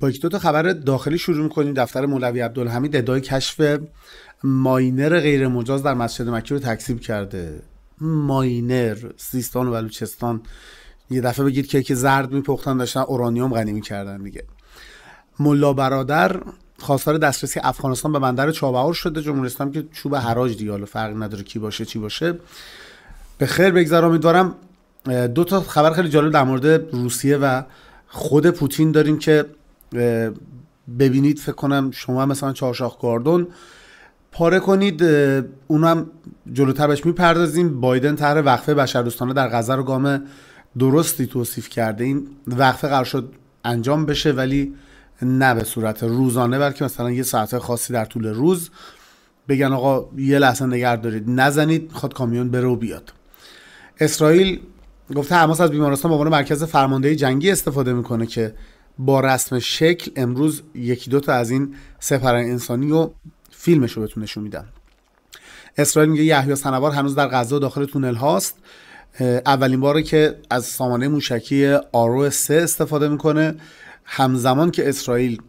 با یک دو تا خبر داخلی شروع میکنیم دفتر مولوی عبدالحمید ادعای کشف ماینر غیر مجاز در مسجد مکی رو تکذیب کرده ماینر سیستان و بلوچستان یه دفعه بگید که که زرد میپختن داشتن اورانیوم غنی میکردن دیگه ملا برادر خواستار دسترسی افغانستان به بندر چابهار شده جمهوری اسلامی که چوب حراج دیال فرق نداره کی باشه چی باشه به خیر بگذره امیدوارم دو تا خبر خیلی جالب در مورد روسیه و خود پوتین داریم که ببینید فکر کنم شما مثلا چهارشاخ گاردون پاره کنید اونم جلوتر بهش میپردازیم بایدن طرح وقفه بشردوستانه در غزه رو گام درستی توصیف کرده این وقفه قرار شد انجام بشه ولی نه به صورت روزانه بلکه مثلا یه ساعت خاصی در طول روز بگن آقا یه لحظه نگه دارید نزنید میخواد کامیون بره و بیاد اسرائیل گفته حماس از بیمارستان به عنوان مرکز فرماندهی جنگی استفاده میکنه که با رسم شکل امروز یکی دوتا از این سپر انسانی و فیلمش رو بهتون نشون میدم اسرائیل میگه یحیی سنوار هنوز در غزه داخل تونل هاست اولین باره که از سامانه موشکی آرو 3 استفاده میکنه همزمان که اسرائیل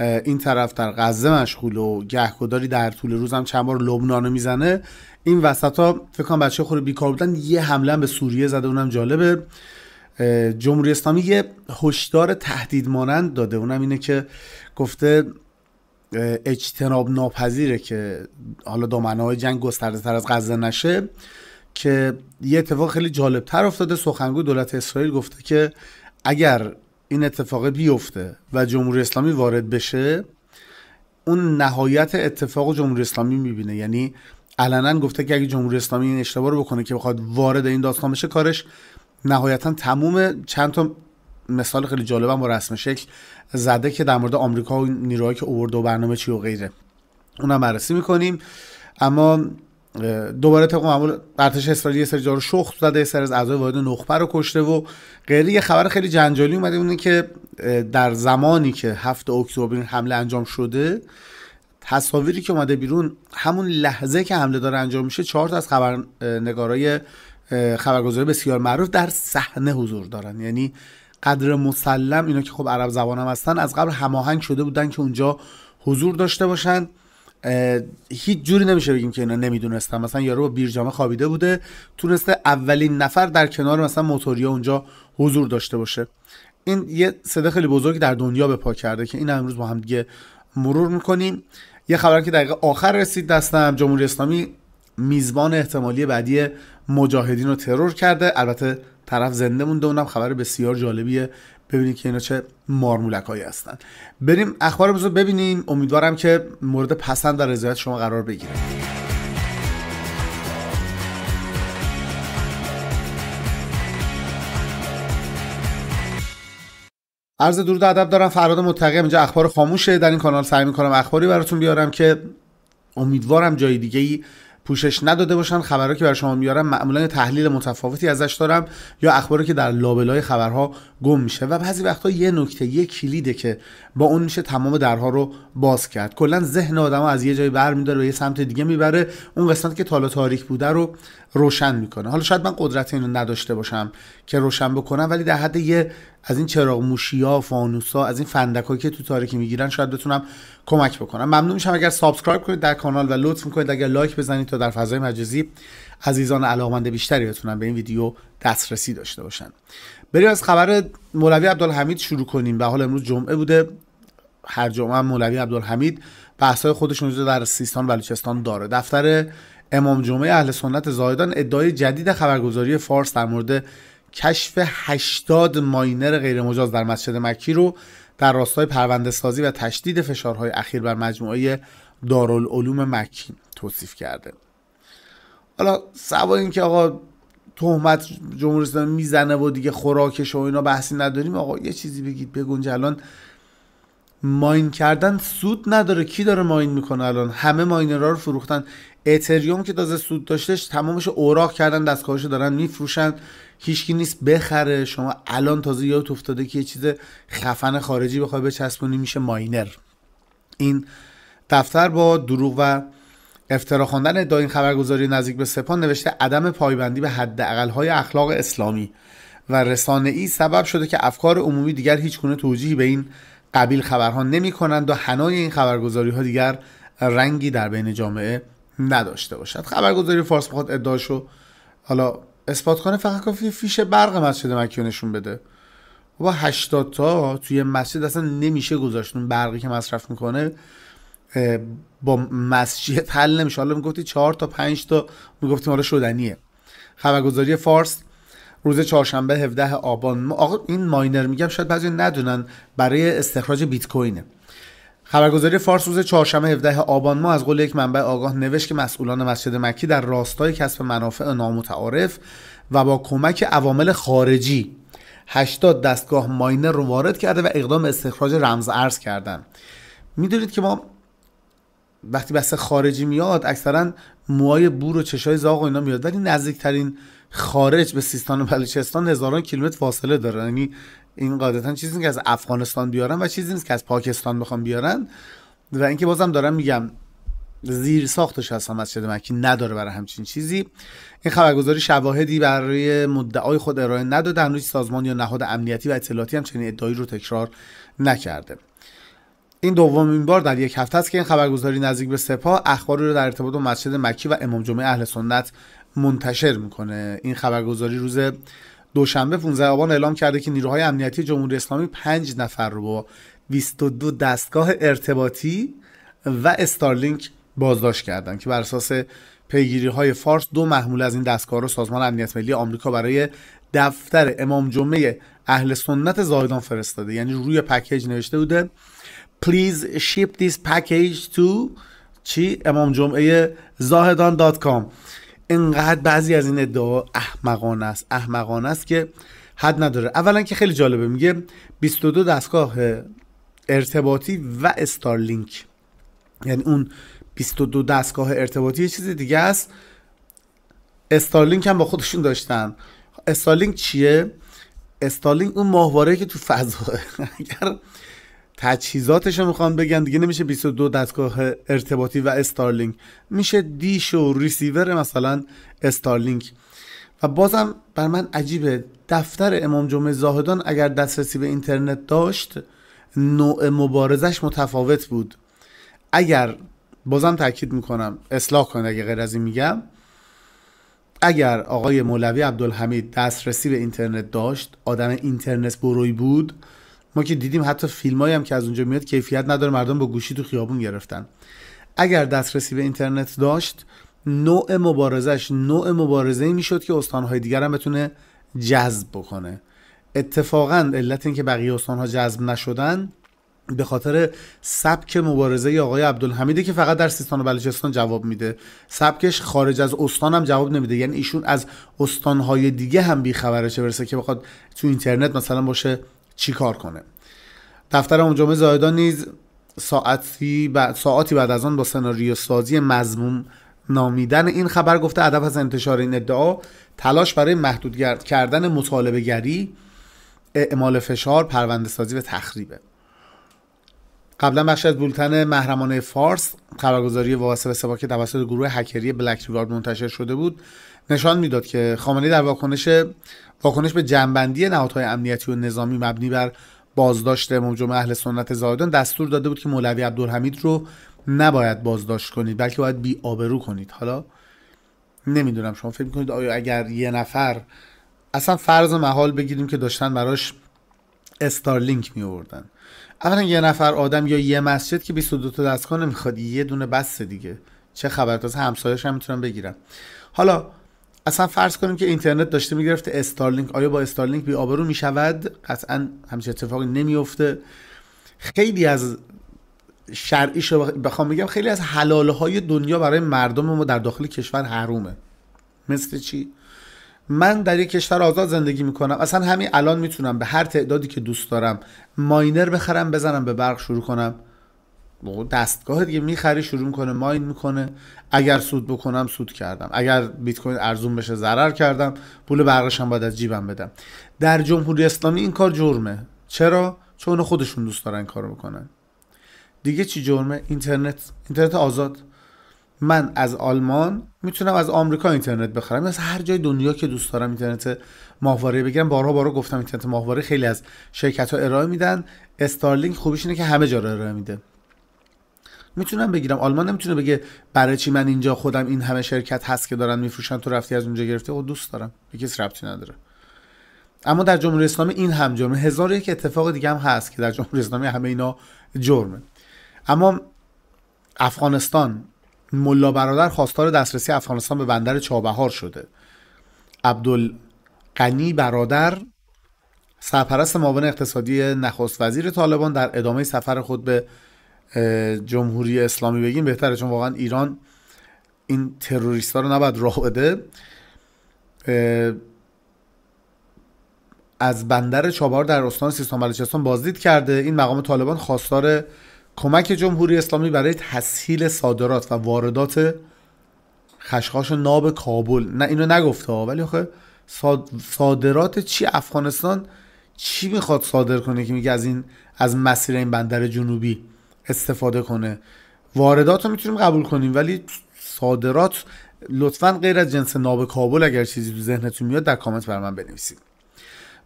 این طرف در غزه مشغول و گهگداری در طول روز هم چند بار لبنانو میزنه این وسط ها فکر کنم بچه خوره بیکار بودن یه حمله به سوریه زده اونم جالبه جمهوری اسلامی یه هشدار تهدید مانند داده اونم اینه که گفته اجتناب ناپذیره که حالا دامنه جنگ گسترده تر از غزه نشه که یه اتفاق خیلی جالب تر افتاده سخنگوی دولت اسرائیل گفته که اگر این اتفاق بیفته و جمهوری اسلامی وارد بشه اون نهایت اتفاق جمهوری اسلامی میبینه یعنی علنا گفته که اگه جمهوری اسلامی این اشتباه رو بکنه که بخواد وارد این داستان بشه کارش نهایتا تموم چند تا مثال خیلی جالبم با رسم شکل زده که در مورد آمریکا و نیروهایی که اوورد و برنامه چی و غیره اونم بررسی میکنیم اما دوباره طبق معمول ارتش اسرائیل یه سری جارو شخت زده یه از اعضای واحد نخبه رو کشته و غیره یه خبر خیلی جنجالی اومده اونه که در زمانی که هفت اکتبر این حمله انجام شده تصاویری که اومده بیرون همون لحظه که حمله داره انجام میشه چهار تا از خبرنگارای خبرگزاری بسیار معروف در صحنه حضور دارن یعنی قدر مسلم اینا که خب عرب زبان هم هستن از قبل هماهنگ شده بودن که اونجا حضور داشته باشن هیچ جوری نمیشه بگیم که اینا نمیدونستن مثلا یارو با بیرجامه خوابیده بوده تونسته اولین نفر در کنار مثلا موتوریا اونجا حضور داشته باشه این یه صدا خیلی بزرگی در دنیا به پا کرده که این امروز با هم دیگه مرور میکنیم یه خبر که دقیقه آخر رسید دستم جمهوری اسلامی میزبان احتمالی بعدی مجاهدین رو ترور کرده البته طرف زنده مونده اونم خبر بسیار جالبیه ببینید که اینا چه مارمولک هایی هستن بریم اخبار رو ببینیم امیدوارم که مورد پسند و رضایت شما قرار بگیره عرض درود ادب دارم فراد متقی اینجا اخبار خاموشه در این کانال سعی میکنم اخباری براتون بیارم که امیدوارم جای دیگه ای پوشش نداده باشن خبرها که برای شما میارم معمولا تحلیل متفاوتی ازش دارم یا اخباری که در لابلای خبرها گم میشه و بعضی وقتا یه نکته یه کلیده که با اون میشه تمام درها رو باز کرد کلا ذهن آدم ها از یه جایی برمیداره و یه سمت دیگه میبره اون قسمت که تالا تاریک بوده رو روشن میکنه حالا شاید من قدرت اینو نداشته باشم که روشن بکنم ولی در حد یه از این چراغ موشیا فانوسا از این هایی که تو تاریکی میگیرن شاید بتونم کمک بکنم ممنون میشم اگر سابسکرایب کنید در کانال و لطف میکنید اگر لایک بزنید تا در فضای مجازی عزیزان علاقمند بیشتری بتونن به این ویدیو دسترسی داشته باشن بریم از خبر مولوی عبدالحمید شروع کنیم به حال امروز جمعه بوده هر جمعه مولوی عبدالحمید بحث‌های خودشون رو در سیستان بلوچستان داره دفتر امام جمعه اهل سنت زایدان ادعای جدید خبرگزاری فارس در مورد کشف 80 ماینر غیرمجاز در مسجد مکی رو در راستای پرونده و تشدید فشارهای اخیر بر مجموعه دارالعلوم مکی توصیف کرده حالا این که آقا تهمت جمهوری اسلامی میزنه و دیگه خوراکش و اینا بحثی نداریم آقا یه چیزی بگید بگون الان ماین کردن سود نداره کی داره ماین میکنه الان همه ماینرها رو فروختن اتریوم که تازه سود داشتش تمامش اوراق کردن دستگاهش دارن میفروشن هیچکی نیست بخره شما الان تازه یاد افتاده که یه چیز خفن خارجی بخوای بچسبونی میشه ماینر این دفتر با دروغ و افترا خواندن ادعای این خبرگزاری نزدیک به سپان نوشته عدم پایبندی به های اخلاق اسلامی و ای سبب شده که افکار عمومی دیگر هیچ گونه توجیهی به این قبیل خبرها نمی کنند و حنای این خبرگزاری ها دیگر رنگی در بین جامعه نداشته باشد خبرگزاری فارس بخواد ادعاشو حالا اثبات کنه فقط کافی فیش برق مسجد مکی نشون بده و 80 تا توی مسجد اصلا نمیشه گذاشت اون برقی که مصرف میکنه با مسجد حل نمیشه حالا میگفتی 4 تا 5 تا میگفتیم حالا شدنیه خبرگزاری فارس روز چهارشنبه 17 آبان آقا این ماینر میگم شاید بعضی ندونن برای استخراج بیت کوینه خبرگزاری فارس روز چهارشنبه 17 آبان ما از قول یک منبع آگاه نوشت که مسئولان مسجد مکی در راستای کسب منافع نامتعارف و با کمک عوامل خارجی 80 دستگاه ماینر رو وارد کرده و اقدام استخراج رمز ارز کردن میدونید که ما وقتی بحث خارجی میاد اکثرا موهای بور و چشای زاغ و اینا میاد ولی نزدیکترین خارج به سیستان و بلوچستان هزاران کیلومتر فاصله داره یعنی این قاعدتا چیزی که از افغانستان بیارن و چیزی نیست که از پاکستان بخوام بیارن و اینکه بازم دارم میگم زیر ساختش هست مسجد مکی نداره برای همچین چیزی این خبرگزاری شواهدی برای مدعای خود ارائه نداده هنوز سازمان یا نهاد امنیتی و اطلاعاتی هم چنین ادعایی رو تکرار نکرده این دومین بار در یک هفته است که این خبرگزاری نزدیک به سپا اخباری رو در ارتباط با مسجد مکی و امام جمعه اهل سنت منتشر میکنه این خبرگزاری روز دوشنبه 15 آبان اعلام کرده که نیروهای امنیتی جمهوری اسلامی 5 نفر رو با 22 دستگاه ارتباطی و استارلینک بازداشت کردند که بر اساس پیگیری های فارس دو محمول از این دستگاه رو سازمان امنیت ملی آمریکا برای دفتر امام جمعه اهل سنت زاهدان فرستاده یعنی روی پکیج نوشته بوده Please ship this package to چی امام جمعه زاهدان دات کام انقدر بعضی از این ادعا احمقانه است احمقانه است که حد نداره اولا که خیلی جالبه میگه 22 دستگاه ارتباطی و استارلینک یعنی اون 22 دستگاه ارتباطی یه چیز دیگه است استارلینک هم با خودشون داشتن استارلینک چیه استارلینک اون ماهواره که تو فضا اگر تجهیزاتش رو میخوان بگن دیگه نمیشه 22 دستگاه ارتباطی و استارلینک میشه دیش و ریسیور مثلا استارلینک و بازم بر من عجیبه دفتر امام جمعه زاهدان اگر دسترسی به اینترنت داشت نوع مبارزش متفاوت بود اگر بازم تاکید میکنم اصلاح کنید اگه غیر از این میگم اگر آقای مولوی عبدالحمید دسترسی به اینترنت داشت آدم اینترنت بروی بود ما که دیدیم حتی فیلمایی هم که از اونجا میاد کیفیت نداره مردم با گوشی تو خیابون گرفتن اگر دسترسی به اینترنت داشت نوع مبارزش نوع مبارزه ای می میشد که استانهای دیگر هم بتونه جذب بکنه اتفاقا علت که بقیه استانها جذب نشدن به خاطر سبک مبارزه ای آقای عبدالحمیده که فقط در سیستان و بلوچستان جواب میده سبکش خارج از استان هم جواب نمیده یعنی ایشون از استانهای دیگه هم خبره چه برسه که بخواد تو اینترنت مثلا باشه چی کار کنه دفتر انجام زایدان نیز ساعتی بعد ساعتی بعد از آن با سناریو سازی مضموم نامیدن این خبر گفته ادب از انتشار این ادعا تلاش برای محدود کردن مطالبه گری اعمال فشار پرونده سازی و تخریبه قبلا بخش از بولتن محرمانه فارس خبرگزاری واسه به که توسط گروه هکری بلک ریوارد منتشر شده بود نشان میداد که خامنه‌ای در واکنش واکنش به جنبندی نهادهای امنیتی و نظامی مبنی بر بازداشت مجمع اهل سنت زاهدان دستور داده بود که مولوی عبدالحمید رو نباید بازداشت کنید بلکه باید بی آبرو کنید حالا نمیدونم شما فکر میکنید آیا اگر یه نفر اصلا فرض محال بگیریم که داشتن براش استارلینک می آوردن اولا یه نفر آدم یا یه مسجد که 22 تا دستگاه نمیخواد یه دونه بس دیگه چه خبر تازه همسایش هم میتونم بگیرم حالا اصلا فرض کنیم که اینترنت داشته میگرفته استارلینک آیا با استارلینک بی آبرو میشود قطعا همچین اتفاقی نمیفته خیلی از شرعی شو بخوام بگم خیلی از حلاله های دنیا برای مردم ما در داخل کشور حرومه مثل چی من در یک کشور آزاد زندگی میکنم اصلا همین الان میتونم به هر تعدادی که دوست دارم ماینر بخرم بزنم به برق شروع کنم دستگاه دیگه میخری شروع میکنه ماین میکنه اگر سود بکنم سود کردم اگر بیت کوین ارزون بشه ضرر کردم پول برقش هم باید از جیبم بدم در جمهوری اسلامی این کار جرمه چرا چون خودشون دوست دارن کارو میکنن دیگه چی جرمه اینترنت اینترنت آزاد من از آلمان میتونم از آمریکا اینترنت بخرم از هر جای دنیا که دوست دارم اینترنت ماهواره بگیرم بارها بارها گفتم اینترنت ماهواره خیلی از شرکت ها ارائه میدن استارلینک خوبیش اینه که همه جا ارائه میده میتونم بگیرم آلمان نمیتونه بگه برای چی من اینجا خودم این همه شرکت هست که دارن میفروشن تو رفتی از اونجا گرفته او خب دوست دارم به کسی ربطی نداره اما در جمهوری اسلامی این هم جرمه هزار یک اتفاق دیگه هم هست که در جمهوری اسلامی همه اینا جرمه اما افغانستان ملا برادر خواستار دسترسی افغانستان به بندر چابهار شده عبدالقنی برادر سرپرست معاون اقتصادی نخست وزیر طالبان در ادامه سفر خود به جمهوری اسلامی بگیم بهتره چون واقعا ایران این تروریست ها رو نباید راه بده از بندر چابار در استان سیستان بلوچستان بازدید کرده این مقام طالبان خواستار کمک جمهوری اسلامی برای تسهیل صادرات و واردات خشخاش ناب کابل نه اینو نگفته ولی آخه صادرات چی افغانستان چی میخواد صادر کنه که میگه از این از مسیر این بندر جنوبی استفاده کنه واردات رو میتونیم قبول کنیم ولی صادرات لطفا غیر از جنس ناب کابل اگر چیزی تو ذهنتون میاد در کامنت برای من بنویسید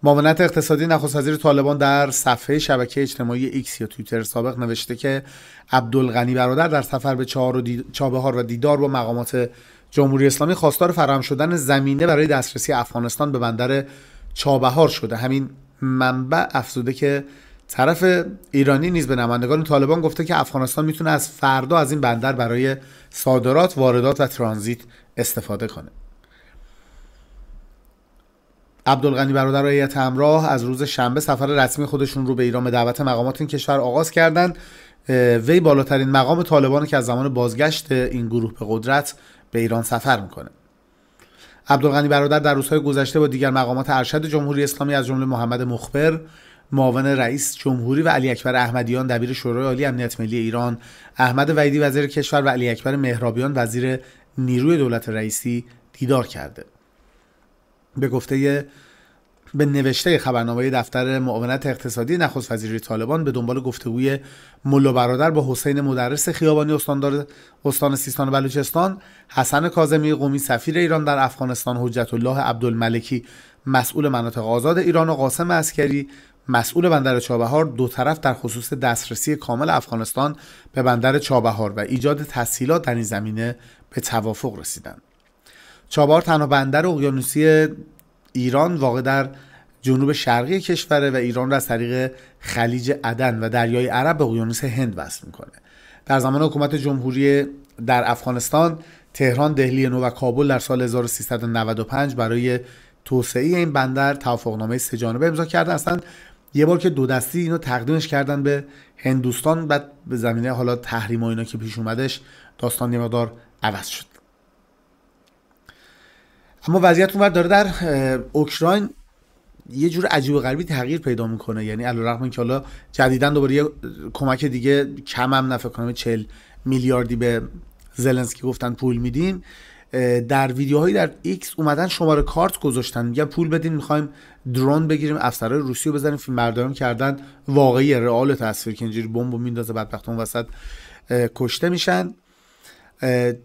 معاونت اقتصادی نخست وزیر طالبان در صفحه شبکه اجتماعی ایکس یا تویتر سابق نوشته که عبدالغنی برادر در سفر به چابهار و دیدار با مقامات جمهوری اسلامی خواستار فراهم شدن زمینه برای دسترسی افغانستان به بندر چابهار شده همین منبع افزوده که طرف ایرانی نیز به نمایندگان طالبان گفته که افغانستان میتونه از فردا از این بندر برای صادرات، واردات و ترانزیت استفاده کنه. عبدالغنی برادر هیئت همراه از روز شنبه سفر رسمی خودشون رو به ایران به دعوت مقامات این کشور آغاز کردند. وی بالاترین مقام طالبان که از زمان بازگشت این گروه به قدرت به ایران سفر میکنه. عبدالغنی برادر در روزهای گذشته با دیگر مقامات ارشد جمهوری اسلامی از جمله محمد مخبر معاون رئیس جمهوری و علی اکبر احمدیان دبیر شورای عالی امنیت ملی ایران احمد ویدی وزیر کشور و علی اکبر مهرابیان وزیر نیروی دولت رئیسی دیدار کرده به گفته به نوشته خبرنامه دفتر معاونت اقتصادی نخست وزیری طالبان به دنبال گفتگوی ملا برادر با حسین مدرس خیابانی استاندار استان سیستان و بلوچستان حسن کاظمی قومی سفیر ایران در افغانستان حجت الله عبدالملکی مسئول مناطق آزاد ایران و قاسم عسکری مسئول بندر چابهار دو طرف در خصوص دسترسی کامل افغانستان به بندر چابهار و ایجاد تسهیلات در این زمینه به توافق رسیدند. چابهار تنها بندر اقیانوسی ایران واقع در جنوب شرقی کشوره و ایران را از طریق خلیج عدن و دریای عرب به اقیانوس هند وصل میکنه. در زمان حکومت جمهوری در افغانستان تهران، دهلی نو و کابل در سال 1395 برای توسعه این بندر توافقنامه سه جانبه امضا کرده اصلا یه بار که دو دستی اینو تقدیمش کردن به هندوستان بعد به زمینه حالا تحریم و اینا که پیش اومدش داستان یه مقدار عوض شد اما وضعیت اونور داره در اوکراین یه جور عجیب و غریبی تغییر پیدا میکنه یعنی رقم که حالا جدیدا دوباره یه کمک دیگه کم هم نفع کنم 40 میلیاردی به زلنسکی گفتن پول میدیم در ویدیوهایی در ایکس اومدن شماره کارت گذاشتن میگن پول بدین میخوایم درون بگیریم افسرای روسی رو بزنیم فیلم بردارم کردن واقعی رئال تصویر که اینجوری بمب میندازه بدبخت اون وسط کشته میشن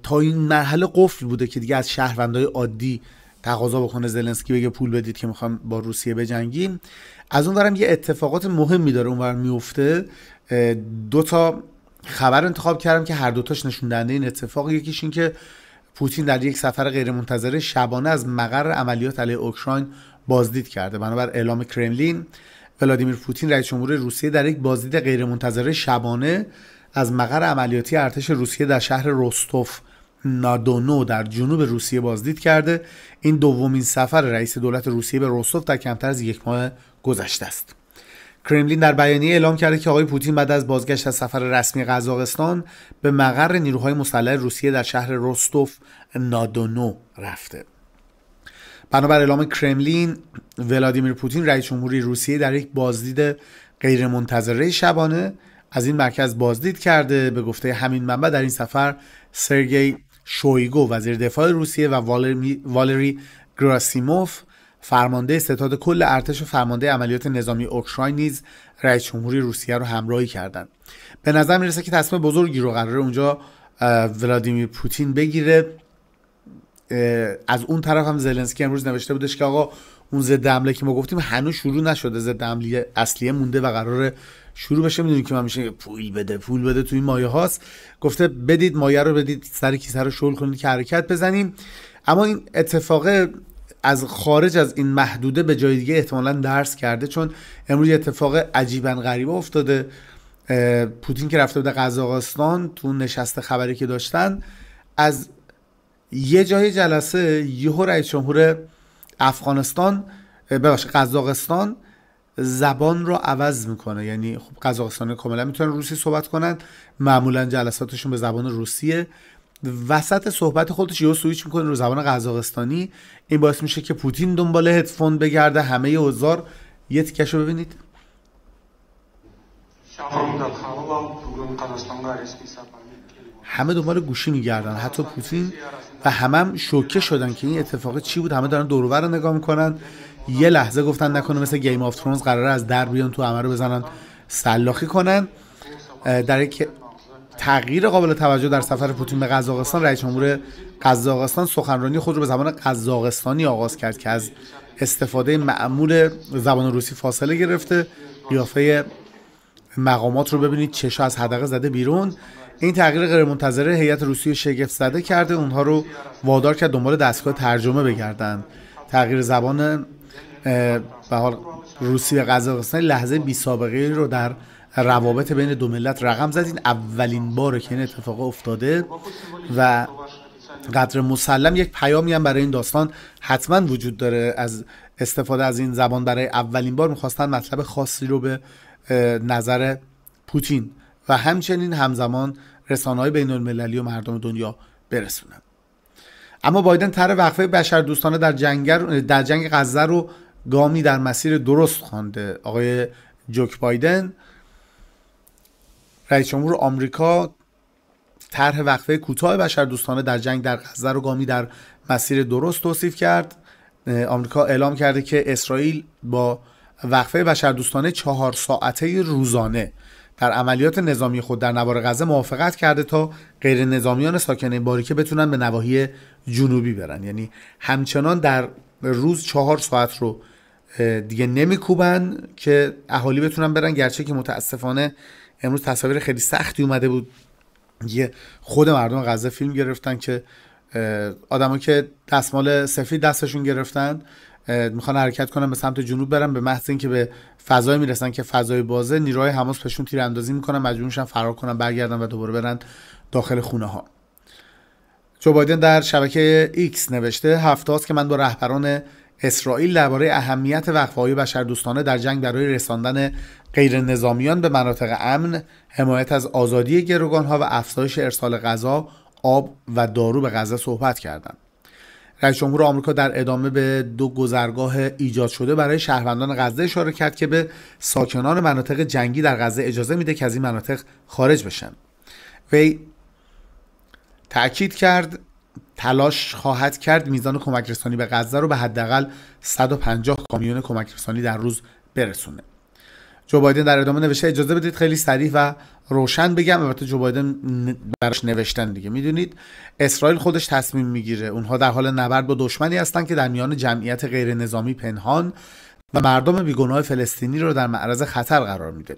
تا این مرحله قفل بوده که دیگه از شهروندای عادی تقاضا بکنه زلنسکی بگه پول بدید که میخوام با روسیه بجنگیم از اون دارم یه اتفاقات مهمی داره اونور میفته دو تا خبر انتخاب کردم که هر دوتاش نشون دهنده این اتفاق یکیش این که پوتین در یک سفر غیرمنتظره شبانه از مقر عملیات علیه اوکراین بازدید کرده بنابر اعلام کرملین ولادیمیر پوتین رئیس جمهور روسیه در یک بازدید غیرمنتظره شبانه از مقر عملیاتی ارتش روسیه در شهر روستوف نادونو در جنوب روسیه بازدید کرده این دومین سفر رئیس دولت روسیه به روستوف در کمتر از یک ماه گذشته است کرملین در بیانیه اعلام کرده که آقای پوتین بعد از بازگشت از سفر رسمی قزاقستان به مقر نیروهای مسلح روسیه در شهر روستوف نادونو رفته بنابر اعلام کرملین ولادیمیر پوتین رئیس جمهوری روسیه در یک بازدید غیرمنتظره شبانه از این مرکز بازدید کرده به گفته همین منبع در این سفر سرگی شویگو وزیر دفاع روسیه و والری گراسیموف فرمانده ستاد کل ارتش و فرمانده عملیات نظامی اوکراین نیز رئیس جمهوری روسیه رو همراهی کردند به نظر میرسه که تصمیم بزرگی رو قراره اونجا ولادیمیر پوتین بگیره از اون طرف هم زلنسکی امروز نوشته بودش که آقا اون ضد حمله که ما گفتیم هنوز شروع نشده ضد حمله اصلیه مونده و قرار شروع بشه میدونی که من میشه پول بده پول بده توی این مایه هاست گفته بدید مایه رو بدید سر کیسه رو شل کنید که حرکت بزنیم اما این اتفاق از خارج از این محدوده به جای دیگه احتمالا درس کرده چون امروز اتفاق عجیبا غریبه افتاده پوتین که رفته بوده قزاقستان تو نشست خبری که داشتن از یه جای جلسه یهو رئیس جمهور افغانستان ببخشید قزاقستان زبان رو عوض میکنه یعنی خب قزاقستان کاملا میتونن روسی صحبت کنن معمولا جلساتشون به زبان روسیه وسط صحبت خودش یهو سویچ میکنه رو زبان قزاقستانی این باعث میشه که پوتین دنبال هدفون بگرده همه اوزار یه تیکش رو ببینید همه دنبال گوشی میگردن حتی پوتین و همم هم شوکه شدن که این اتفاق چی بود همه دارن دور رو نگاه میکنن یه لحظه گفتن نکنه مثل گیم آف ترونز قراره از در بیان تو همه بزنن سلاخی کنن در یک تغییر قابل توجه در سفر پوتین به قزاقستان رئیس جمهور قزاقستان سخنرانی خود رو به زبان قزاقستانی آغاز کرد که از استفاده معمول زبان روسی فاصله گرفته قیافه مقامات رو ببینید چشا از حدقه زده بیرون این تغییر منتظره هیئت روسیه شگفت زده کرده اونها رو وادار کرد دنبال دستگاه ترجمه بگردن تغییر زبان به حال روسی و قزاقستان لحظه بی سابقه رو در روابط بین دو ملت رقم زد این اولین بار که این اتفاق افتاده و قدر مسلم یک پیامی هم برای این داستان حتما وجود داره از استفاده از این زبان برای اولین بار میخواستن مطلب خاصی رو به نظر پوتین و همچنین همزمان رسانه های بین المللی و مردم دنیا برسونن اما بایدن طرح وقفه بشر دوستانه در جنگ, در جنگ غزه رو گامی در مسیر درست خوانده آقای جوک بایدن رئیس جمهور آمریکا طرح وقفه کوتاه بشر دوستانه در جنگ در غزه رو گامی در مسیر درست توصیف کرد آمریکا اعلام کرده که اسرائیل با وقفه بشر دوستانه چهار ساعته روزانه در عملیات نظامی خود در نوار غزه موافقت کرده تا غیر نظامیان ساکنه باریکه بتونن به نواحی جنوبی برن یعنی همچنان در روز چهار ساعت رو دیگه نمیکوبن که اهالی بتونن برن گرچه که متاسفانه امروز تصاویر خیلی سختی اومده بود یه خود مردم غزه فیلم گرفتن که آدمایی که دستمال سفید دستشون گرفتن میخوان حرکت کنن به سمت جنوب برن به محض اینکه به فضای میرسن که فضای بازه نیروهای حماس پشون تیراندازی میکنن مجبور میشن فرار کنن برگردن و دوباره برن داخل خونه ها جو بایدن در شبکه ایکس نوشته هفته است که من با رهبران اسرائیل درباره اهمیت وقفه های دوستانه در جنگ برای رساندن غیر نظامیان به مناطق امن، حمایت از آزادی گروگان ها و افزایش ارسال غذا، آب و دارو به غزه صحبت کردم رئیس جمهور آمریکا در ادامه به دو گذرگاه ایجاد شده برای شهروندان غزه اشاره کرد که به ساکنان مناطق جنگی در غزه اجازه میده که از این مناطق خارج بشن وی تاکید کرد تلاش خواهد کرد میزان کمک رسانی به غزه رو به حداقل 150 کامیون کمک رسانی در روز برسونه جو بایدن در ادامه نوشته اجازه بدید خیلی سریع و روشن بگم البته جو بایدن براش نوشتن دیگه میدونید اسرائیل خودش تصمیم میگیره اونها در حال نبرد با دشمنی هستند که در میان جمعیت غیر نظامی پنهان و مردم بیگناه فلسطینی رو در معرض خطر قرار میده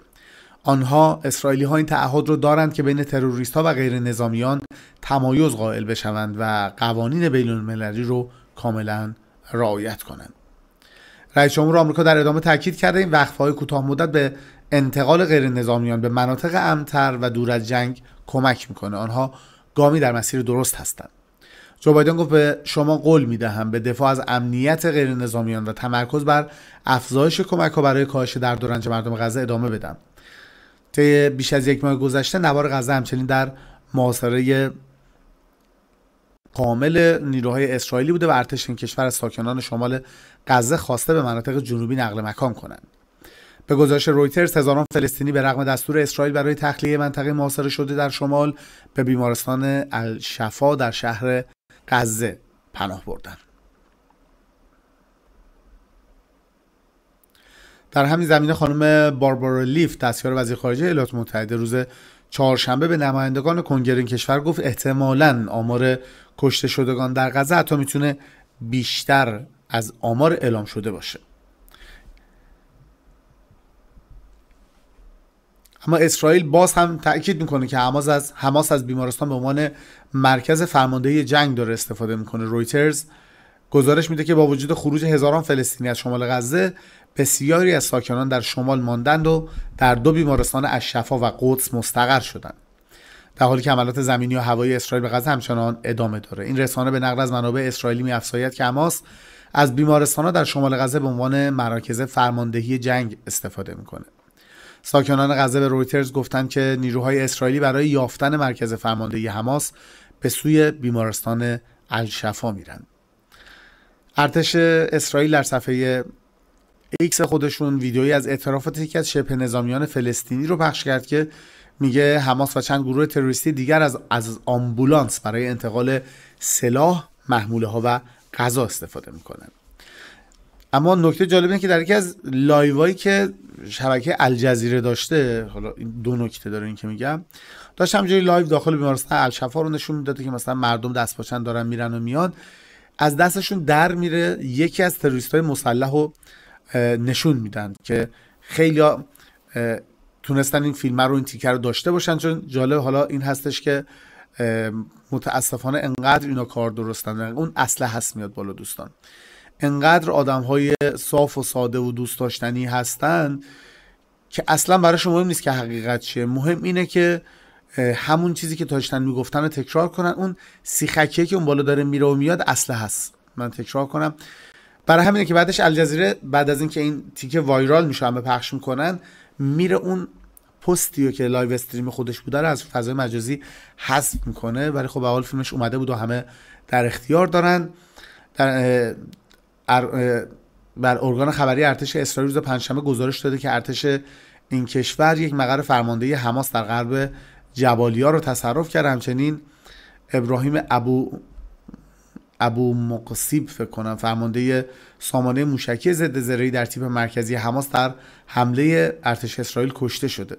آنها اسرائیلی ها این تعهد رو دارند که بین تروریست ها و غیر نظامیان تمایز قائل بشوند و قوانین بین المللی رو کاملا رعایت کنند رئیس جمهور آمریکا در ادامه تاکید کرده این وقفه های کوتاه مدت به انتقال غیر نظامیان به مناطق امتر و دور از جنگ کمک میکنه آنها گامی در مسیر درست هستند جو بایدن گفت به شما قول میدهم به دفاع از امنیت غیر نظامیان و تمرکز بر افزایش کمک ها برای کاهش در و مردم غزه ادامه بدم طی بیش از یک ماه گذشته نوار غزه همچنین در محاصره کامل نیروهای اسرائیلی بوده و ارتش این کشور از ساکنان شمال غزه خواسته به مناطق جنوبی نقل مکان کنند به گزارش رویترز هزاران فلسطینی به رغم دستور اسرائیل برای تخلیه منطقه محاصره شده در شمال به بیمارستان الشفا در شهر غزه پناه بردند در همین زمینه خانم باربارا لیف دستیار وزیر خارجه ایالات متحده روز چهارشنبه به نمایندگان کنگره این کشور گفت احتمالا آمار کشته شدگان در غزه حتی میتونه بیشتر از آمار اعلام شده باشه اما اسرائیل باز هم تاکید میکنه که حماس از حماس از بیمارستان به عنوان مرکز فرماندهی جنگ داره استفاده میکنه رویترز گزارش میده که با وجود خروج هزاران فلسطینی از شمال غزه بسیاری از ساکنان در شمال ماندند و در دو بیمارستان اشفا و قدس مستقر شدند در حالی که عملات زمینی و هوایی اسرائیل به غزه همچنان ادامه داره این رسانه به نقل از منابع اسرائیلی میافزاید که حماس از بیمارستان ها در شمال غزه به عنوان مراکز فرماندهی جنگ استفاده میکنه ساکنان غزه به رویترز گفتند که نیروهای اسرائیلی برای یافتن مرکز فرماندهی حماس به سوی بیمارستان الشفا میرن ارتش اسرائیل در صفحه ایکس خودشون ویدیویی از اعترافات یکی از شبه نظامیان فلسطینی رو پخش کرد که میگه حماس و چند گروه تروریستی دیگر از از آمبولانس برای انتقال سلاح، محموله ها و غذا استفاده میکنن اما نکته جالب اینه که در یکی از لایوایی که شبکه الجزیره داشته حالا دو نکته داره این که میگم داشت همجوری لایو داخل بیمارستان الشفا رو نشون میداده که مثلا مردم دست پاچن دارن میرن و میان از دستشون در میره یکی از تروریست های مسلح رو نشون میدن که خیلی تونستن این فیلم رو این تیکر رو داشته باشن چون جالب حالا این هستش که متاسفانه انقدر اینا کار درستن اون اصله هست میاد بالا دوستان انقدر آدم های صاف و ساده و دوست داشتنی هستن که اصلا برای شما مهم نیست که حقیقت چیه مهم اینه که همون چیزی که داشتن میگفتن رو تکرار کنن اون سیخکیه که اون بالا داره میره و میاد اصله هست من تکرار کنم برای همینه که بعدش الجزیره بعد از اینکه این تیکه وایرال میشه همه پخش میکنن میره اون پستی رو که لایو استریم خودش بوده رو از فضای مجازی حذف میکنه ولی خب به فیلمش اومده بود و همه در اختیار دارن در بر ارگان خبری ارتش اسرائیل روز پنجشنبه گزارش داده که ارتش این کشور یک مقر فرماندهی حماس در غرب جبالیا رو تصرف کرد همچنین ابراهیم ابو ابو مقصیب فکر کنم فرمانده سامانه موشکی ضد زرهی در تیپ مرکزی حماس در حمله ارتش اسرائیل کشته شده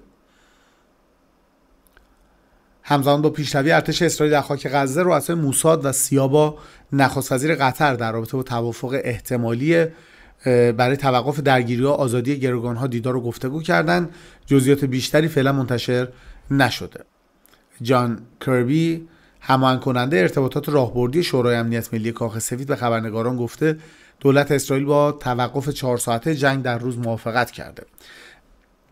همزمان با پیشروی ارتش اسرائیل در خاک غزه رؤسای موساد و سیابا نخست وزیر قطر در رابطه با توافق احتمالی برای توقف درگیری و آزادی گروگان ها دیدار و گفتگو کردند جزئیات بیشتری فعلا منتشر نشده جان کربی همان کننده ارتباطات راهبردی شورای امنیت ملی کاخ سفید به خبرنگاران گفته دولت اسرائیل با توقف چهار ساعته جنگ در روز موافقت کرده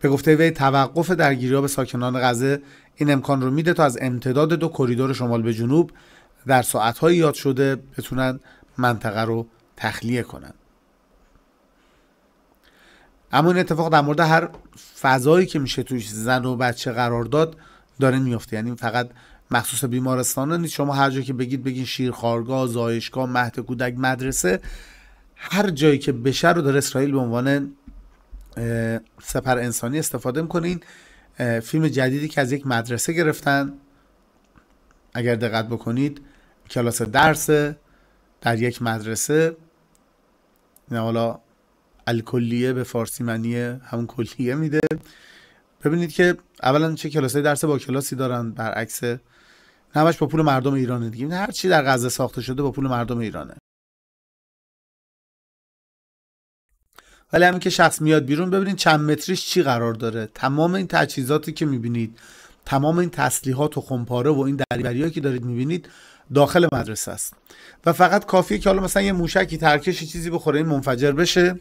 به گفته وی توقف درگیری‌ها به ساکنان غزه این امکان رو میده تا از امتداد دو کریدور شمال به جنوب در ساعتهایی یاد شده بتونن منطقه رو تخلیه کنن اما این اتفاق در مورد هر فضایی که میشه توش زن و بچه قرار داد داره میفته یعنی فقط مخصوص بیمارستان نیست شما هر جایی که بگید بگین شیرخوارگاه زایشگاه مهد کودک مدرسه هر جایی که بشه رو داره اسرائیل به عنوان سپر انسانی استفاده میکنه فیلم جدیدی که از یک مدرسه گرفتن اگر دقت بکنید کلاس درس در یک مدرسه نه حالا الکلیه به فارسی معنی همون کلیه میده ببینید که اولا چه های درس با کلاسی دارن برعکس همش با پول مردم ایرانه دیگه هر چی در غزه ساخته شده با پول مردم ایرانه ولی همین که شخص میاد بیرون ببینید چند متریش چی قرار داره تمام این تجهیزاتی که میبینید تمام این تسلیحات و خمپاره و این دریبری که دارید میبینید داخل مدرسه است و فقط کافیه که حالا مثلا یه موشکی ترکش چیزی بخوره این منفجر بشه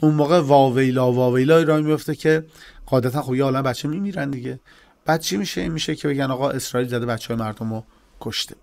اون موقع واویلا واویلا را میفته که قاعدتا خب یه عالم بچه میمیرن دیگه بعد چی میشه این میشه که بگن آقا اسرائیل زده بچه های مردم رو کشته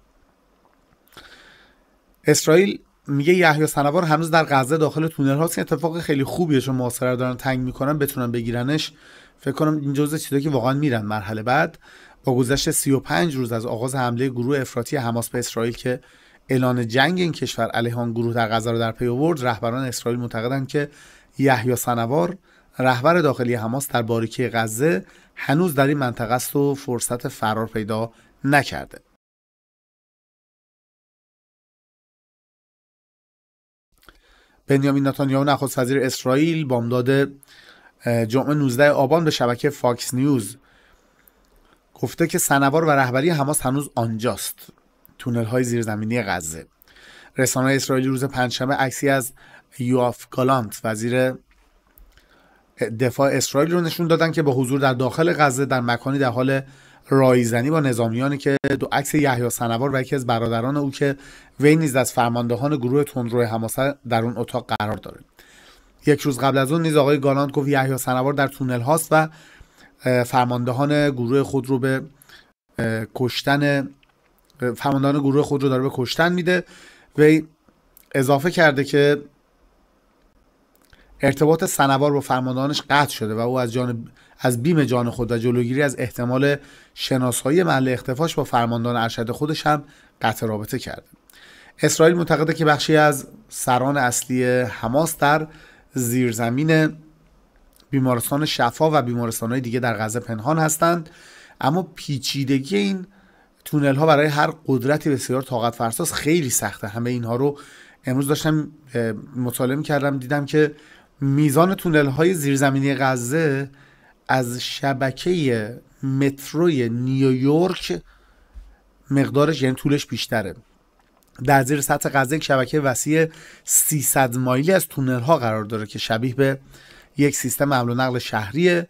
اسرائیل میگه یحیی سنوار هنوز در غزه داخل تونل هاست که اتفاق خیلی خوبیه چون محاصره دارن تنگ میکنن بتونن بگیرنش فکر کنم این جزء چیزایی که واقعا میرن مرحله بعد با گذشت 35 روز از آغاز حمله گروه افراطی حماس به اسرائیل که اعلان جنگ این کشور علیه آن گروه در غزه رو در پی آورد رهبران اسرائیل معتقدند که یحیی سنوار رهبر داخلی حماس در باریکه غزه هنوز در این منطقه است و فرصت فرار پیدا نکرده بنیامین نتانیاهو نخست وزیر اسرائیل بامداد جمعه 19 آبان به شبکه فاکس نیوز گفته که سنوار و رهبری حماس هنوز آنجاست تونل های زیرزمینی غزه رسانه اسرائیلی روز پنجشنبه عکسی از یواف گالانت وزیر دفاع اسرائیل رو نشون دادن که با حضور در داخل غزه در مکانی در حال رایزنی با نظامیانی که دو عکس یحیی سنوار و یکی از برادران او که وی نیز از فرماندهان گروه تندروی حماسه در اون اتاق قرار داره یک روز قبل از اون نیز آقای گالاند گفت یحیی سنوار در تونل هاست و فرماندهان گروه خود رو به کشتن فرماندهان گروه خود رو داره به کشتن میده وی اضافه کرده که ارتباط سنوار با فرماندهانش قطع شده و او از جان از بیم جان خود و جلوگیری از احتمال شناسایی محل اختفاش با فرماندان ارشد خودش هم قطع رابطه کرده اسرائیل معتقده که بخشی از سران اصلی حماس در زیرزمین بیمارستان شفا و بیمارستان های دیگه در غزه پنهان هستند اما پیچیدگی این تونل ها برای هر قدرتی بسیار طاقت فرساز خیلی سخته همه اینها رو امروز داشتم مطالعه کردم دیدم که میزان تونل های زیرزمینی غزه از شبکه متروی نیویورک مقدارش یعنی طولش بیشتره در زیر سطح غزه یک شبکه وسیع 300 مایلی از تونل ها قرار داره که شبیه به یک سیستم حمل و نقل شهریه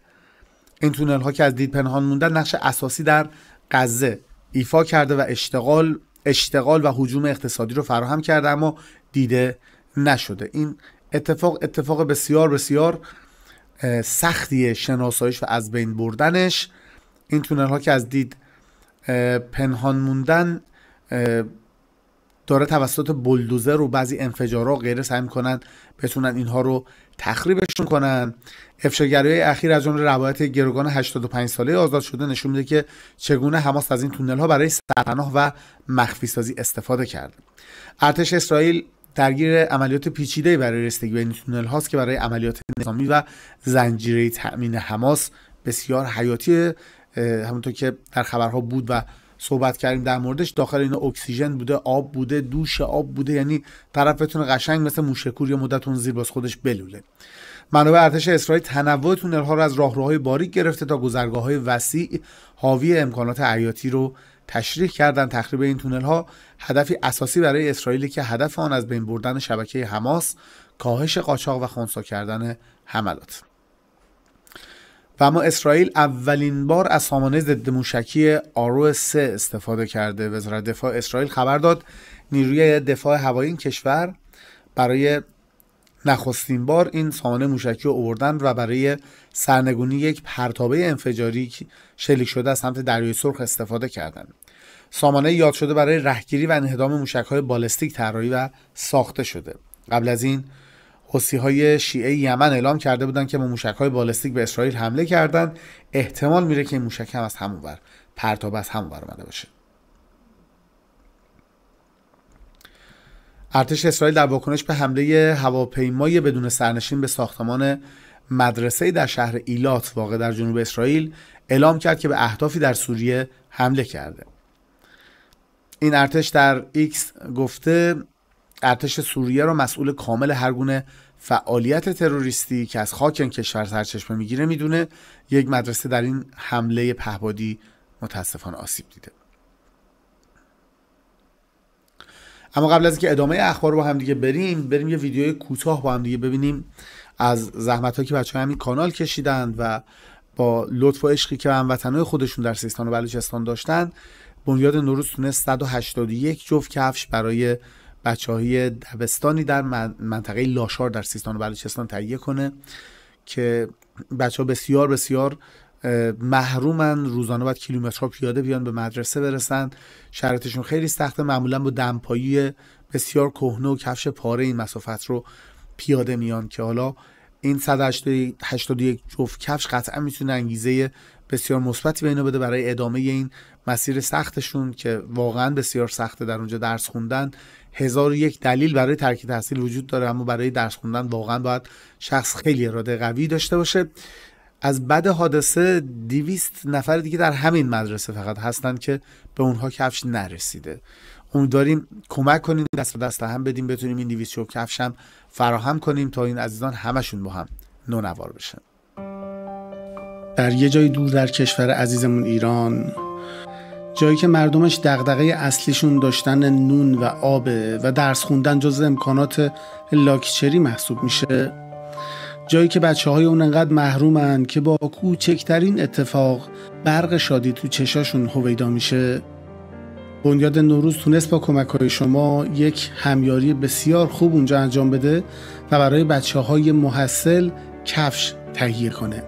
این تونل ها که از دید پنهان موندن نقش اساسی در غزه ایفا کرده و اشتغال اشتغال و حجوم اقتصادی رو فراهم کرده اما دیده نشده این اتفاق اتفاق بسیار بسیار سختی شناساییش و از بین بردنش این تونل ها که از دید پنهان موندن داره توسط بلدوزر و بعضی انفجارها غیره سعی میکنن بتونن اینها رو تخریبشون کنن افشاگری اخیر از جمله روایت گروگان 85 ساله آزاد شده نشون میده که چگونه حماس از این تونل ها برای سرپناه و مخفی سازی استفاده کرد ارتش اسرائیل درگیر عملیات پیچیده برای رسیدگی به این تونل هاست که برای عملیات نظامی و زنجیره تأمین حماس بسیار حیاتی همونطور که در خبرها بود و صحبت کردیم در موردش داخل این اکسیژن بوده آب بوده دوش آب بوده یعنی طرفتون قشنگ مثل موشکور یا مدتون زیر باز خودش بلوله منابع ارتش اسرائیل تنوع تونل ها را از راهروهای باریک گرفته تا گذرگاه های وسیع حاوی امکانات حیاتی رو تشریح کردن تخریب این تونل ها هدفی اساسی برای اسرائیلی که هدف آن از بین بردن شبکه حماس کاهش قاچاق و خونسا کردن حملات و اما اسرائیل اولین بار از سامانه ضد موشکی آرو 3 استفاده کرده وزارت دفاع اسرائیل خبر داد نیروی دفاع هوایی این کشور برای نخستین بار این سامانه موشکی رو بردن و برای سرنگونی یک پرتابه انفجاری شلیک شده از سمت دریای سرخ استفاده کردند سامانه یاد شده برای رهگیری و انهدام های بالستیک طراحی و ساخته شده قبل از این حسی های شیعه یمن اعلام کرده بودند که با موشک های بالستیک به اسرائیل حمله کردند احتمال میره که این موشک هم از همون بر پرتاب از همون بر اومده باشه ارتش اسرائیل در واکنش به حمله هواپیمای بدون سرنشین به ساختمان مدرسه در شهر ایلات واقع در جنوب اسرائیل اعلام کرد که به اهدافی در سوریه حمله کرده این ارتش در ایکس گفته ارتش سوریه رو مسئول کامل هر گونه فعالیت تروریستی که از خاک این کشور سرچشمه میگیره میدونه یک مدرسه در این حمله پهبادی متاسفانه آسیب دیده اما قبل از اینکه ادامه اخبار رو با هم دیگه بریم بریم یه ویدیو کوتاه با هم دیگه ببینیم از زحمت که بچه همین کانال کشیدند و با لطف و عشقی که هموطنهای خودشون در سیستان و بلوچستان داشتند. بنیاد نوروز تونست 181 جفت کفش برای بچه های دبستانی در منطقه لاشار در سیستان و بلوچستان تهیه کنه که بچه ها بسیار بسیار محرومن روزانه باید کیلومترها پیاده بیان به مدرسه برسن شرایطشون خیلی سخته معمولا با دمپایی بسیار کهنه و کفش پاره این مسافت رو پیاده میان که حالا این 181 جفت کفش قطعا میتونه انگیزه بسیار مثبتی به اینا بده برای ادامه این مسیر سختشون که واقعا بسیار سخته در اونجا درس خوندن هزار یک دلیل برای ترک تحصیل وجود داره اما برای درس خوندن واقعا باید شخص خیلی اراده قوی داشته باشه از بد حادثه دیویست نفر دیگه در همین مدرسه فقط هستن که به اونها کفش نرسیده اون داریم کمک کنیم دست به دست هم بدیم بتونیم این دیویست شب کفشم فراهم کنیم تا این عزیزان همشون با هم نونوار بشن در یه جای دور در کشور عزیزمون ایران جایی که مردمش دغدغه اصلیشون داشتن نون و آب و درس خوندن جز امکانات لاکچری محسوب میشه جایی که بچه های اون انقدر محرومن که با کوچکترین اتفاق برق شادی تو چشاشون هویدا میشه بنیاد نوروز تونست با کمک های شما یک همیاری بسیار خوب اونجا انجام بده و برای بچه های محصل کفش تهیه کنه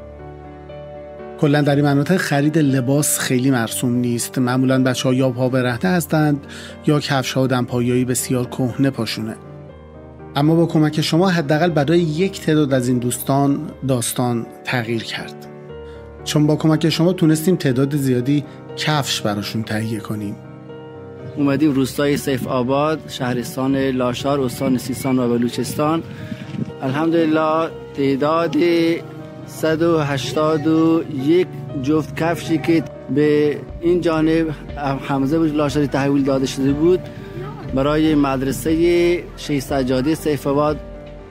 کلا در این مناطق خرید لباس خیلی مرسوم نیست معمولا بچه ها یا پا هستند یا کفش ها و دمپایی بسیار کهنه پاشونه اما با کمک شما حداقل برای یک تعداد از این دوستان داستان تغییر کرد چون با کمک شما تونستیم تعداد زیادی کفش براشون تهیه کنیم اومدیم روستای سیف آباد شهرستان لاشار استان سیستان و بلوچستان الحمدلله تعداد 181 جفت کفشی که به این جانب حمزه لاشری تحویل داده شده بود برای مدرسه 600 جاده سیفواد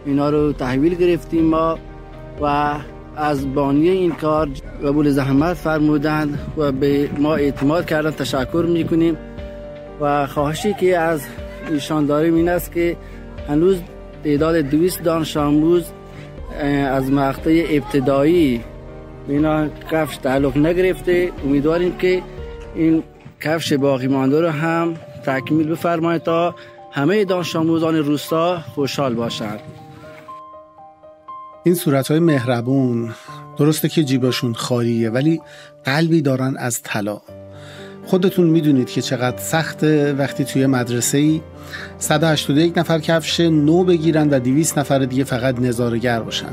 اینا رو تحویل گرفتیم ما و از بانی این کار قبول زحمت فرمودند و به ما اعتماد کردن تشکر میکنیم و خواهشی که از ایشان داریم این است که هنوز تعداد دویست دانش آموز از مقطع ابتدایی اینا کفش تعلق نگرفته امیدواریم که این کفش باقی مانده رو هم تکمیل بفرمایید تا همه دانش آموزان روستا خوشحال باشند این صورت های مهربون درسته که جیباشون خاریه ولی قلبی دارن از طلا خودتون میدونید که چقدر سخته وقتی توی مدرسه ای 181 نفر کفش نو بگیرن و 200 نفر دیگه فقط نظارگر باشن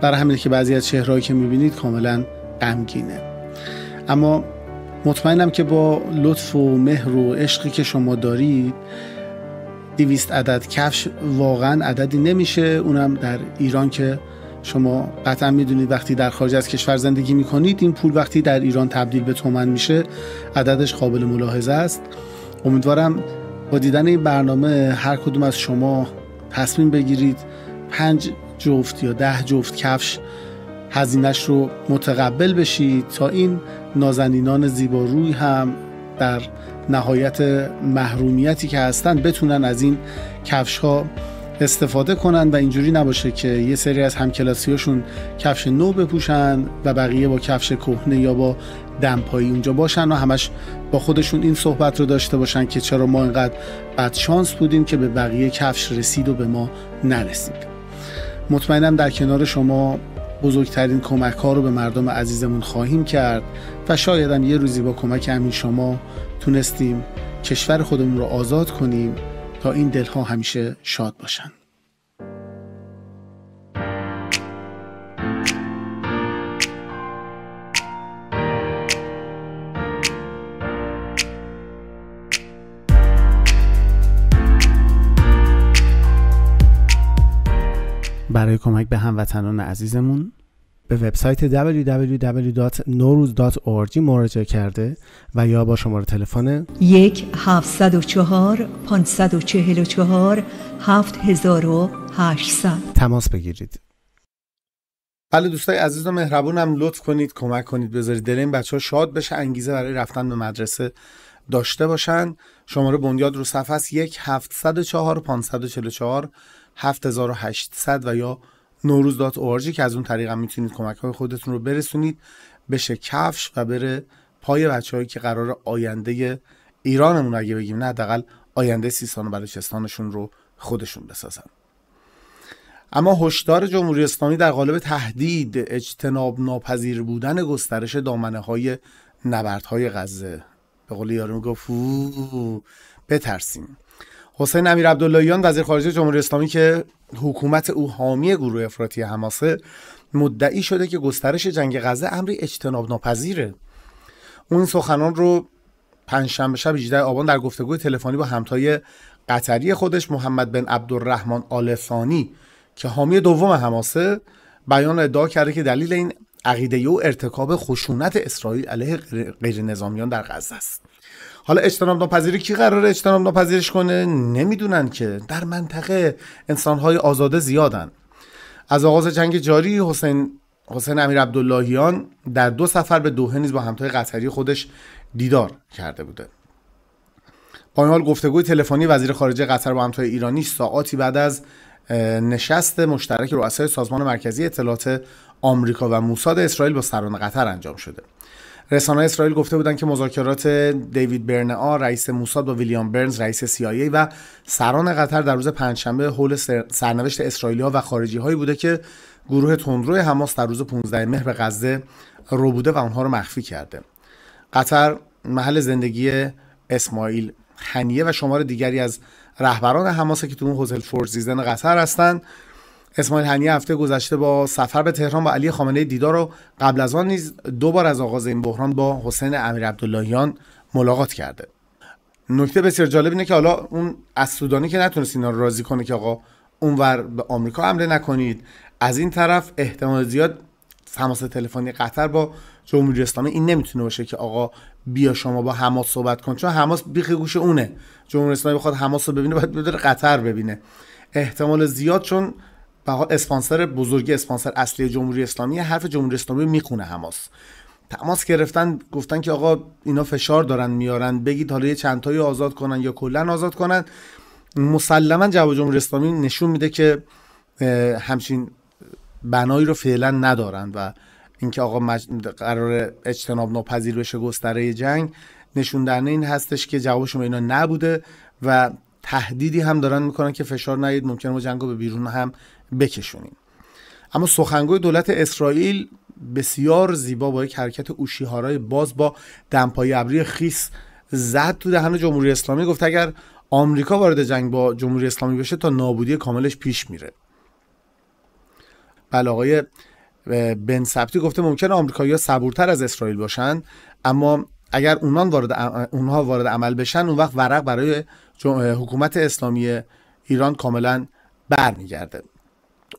برای همینه که بعضی از چهرهایی که میبینید کاملا غمگینه اما مطمئنم که با لطف و مهر و عشقی که شما دارید 200 عدد کفش واقعا عددی نمیشه اونم در ایران که شما قطعا میدونید وقتی در خارج از کشور زندگی میکنید این پول وقتی در ایران تبدیل به تومن میشه عددش قابل ملاحظه است امیدوارم با دیدن این برنامه هر کدوم از شما تصمیم بگیرید پنج جفت یا ده جفت کفش هزینش رو متقبل بشید تا این نازنینان زیباروی هم در نهایت محرومیتی که هستند بتونن از این کفش ها استفاده کنن و اینجوری نباشه که یه سری از همکلاسیاشون کفش نو بپوشن و بقیه با کفش کهنه یا با دمپایی اونجا باشن و همش با خودشون این صحبت رو داشته باشن که چرا ما اینقدر بد شانس بودیم که به بقیه کفش رسید و به ما نرسید مطمئنم در کنار شما بزرگترین کمک ها رو به مردم عزیزمون خواهیم کرد و شایدم یه روزی با کمک همین شما تونستیم کشور خودمون رو آزاد کنیم تا این دلها همیشه شاد باشند. برای کمک به هموطنان عزیزمون به وبسایت www.noruz.org مراجعه کرده و یا با شماره تلفن 1 704 544 7800 تماس بگیرید. بله دوستای عزیز و مهربونم لطف کنید کمک کنید بذارید دل این بچه ها شاد بشه انگیزه برای رفتن به مدرسه داشته باشن شماره بنیاد رو صفحه است 1 704 544 7800 و یا نوروز دات که از اون طریق میتونید کمک های خودتون رو برسونید بشه کفش و بره پای بچههایی که قرار آینده ایرانمون اگه بگیم نه حداقل آینده سیستان و بلوچستانشون رو خودشون بسازن اما هشدار جمهوری اسلامی در قالب تهدید اجتناب ناپذیر بودن گسترش دامنه های های غزه به قول یارو گفت بترسیم حسین امیر عبداللهیان وزیر خارجه جمهوری اسلامی که حکومت او حامی گروه افراطی حماسه مدعی شده که گسترش جنگ غزه امری اجتناب ناپذیره اون سخنان رو پنجشنبه شب 18 آبان در گفتگوی تلفنی با همتای قطری خودش محمد بن عبدالرحمن آلفانی که حامی دوم حماسه بیان ادعا کرده که دلیل این عقیده او ارتکاب خشونت اسرائیل علیه غیر نظامیان در غزه است حالا اجتناب ناپذیری کی قرار اجتناب ناپذیرش کنه نمیدونن که در منطقه انسانهای آزاده زیادن از آغاز جنگ جاری حسین حسین امیر عبداللهیان در دو سفر به دوه نیز با همتای قطری خودش دیدار کرده بوده با این حال گفتگوی تلفنی وزیر خارجه قطر با همتای ایرانی ساعاتی بعد از نشست مشترک رؤسای سازمان مرکزی اطلاعات آمریکا و موساد اسرائیل با سران قطر انجام شده رسانه اسرائیل گفته بودن که مذاکرات دیوید برنعا رئیس موساد با ویلیام برنز رئیس CIA و سران قطر در روز پنجشنبه حول سرنوشت ها و خارجی هایی بوده که گروه تندرو حماس در روز 15 مهر به غزه رو بوده و آنها رو مخفی کرده قطر محل زندگی اسماعیل هنیه و شمار دیگری از رهبران حماسه که تو اون هتل فورزیزن قطر هستند اسماعیل هنی هفته گذشته با سفر به تهران با علی خامنه دیدار و قبل از آن نیز دو بار از آغاز این بحران با حسین امیرعبداللهیان ملاقات کرده نکته بسیار جالب اینه که حالا اون از سودانی که نتونست اینا رو راضی کنه که آقا اونور به آمریکا حمله نکنید از این طرف احتمال زیاد تماس تلفنی قطر با جمهوری اسلامی این نمیتونه باشه که آقا بیا شما با حماس صحبت کن چون حماس بیخ گوش اونه جمهوری اسلامی بخواد حماس رو ببینه باید قطر ببینه احتمال زیاد چون به اسپانسر بزرگی اسپانسر اصلی جمهوری اسلامی حرف جمهوری اسلامی میخونه حماس تماس گرفتن گفتن که آقا اینا فشار دارن میارن بگید حالا یه تایی آزاد کنن یا کلا آزاد کنن مسلما جواب جمهوری اسلامی نشون میده که همچین بنایی رو فعلا ندارن و اینکه آقا قرار اجتناب ناپذیر بشه گستره جنگ نشون این هستش که جوابشون اینا نبوده و تهدیدی هم دارن میکنن که فشار نیاد ممکنه ما به بیرون هم بکشونیم اما سخنگوی دولت اسرائیل بسیار زیبا با یک حرکت اوشیهارای باز با دمپای ابری خیس زد تو دهن جمهوری اسلامی گفت اگر آمریکا وارد جنگ با جمهوری اسلامی بشه تا نابودی کاملش پیش میره بله آقای بن سبتی گفته ممکن آمریکایی‌ها صبورتر از اسرائیل باشن اما اگر اونان وارد اونها وارد عمل بشن اون وقت ورق برای حکومت اسلامی ایران کاملا برمیگرده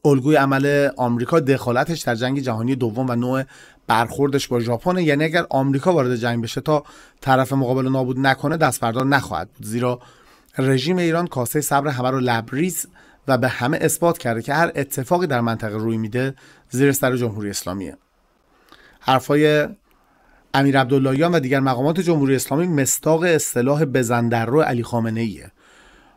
الگوی عمل آمریکا دخالتش در جنگ جهانی دوم و نوع برخوردش با ژاپن یعنی اگر آمریکا وارد جنگ بشه تا طرف مقابل نابود نکنه دست بردار نخواهد بود زیرا رژیم ایران کاسه صبر همه رو لبریز و به همه اثبات کرده که هر اتفاقی در منطقه روی میده زیر سر جمهوری اسلامیه حرفای امیر عبداللهیان و دیگر مقامات جمهوری اسلامی مستاق اصطلاح بزندر رو علی خامنه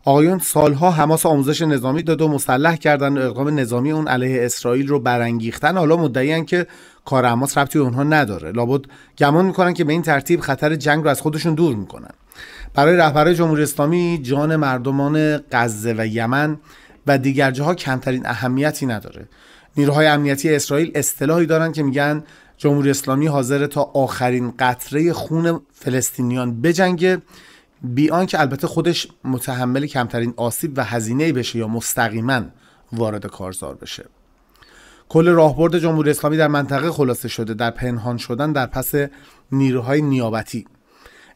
آقایون سالها حماس آموزش نظامی داد و مسلح کردن و اقدام نظامی اون علیه اسرائیل رو برانگیختن حالا مدعیان که کار حماس ربطی به اونها نداره لابد گمان میکنن که به این ترتیب خطر جنگ رو از خودشون دور میکنن برای رهبر جمهوری اسلامی جان مردمان غزه و یمن و دیگر جاها کمترین اهمیتی نداره نیروهای امنیتی اسرائیل اصطلاحی دارن که میگن جمهوری اسلامی حاضر تا آخرین قطره خون فلسطینیان بجنگه بیان که البته خودش متحمل کمترین آسیب و هزینه بشه یا مستقیما وارد کارزار بشه کل راهبرد جمهوری اسلامی در منطقه خلاصه شده در پنهان شدن در پس نیروهای نیابتی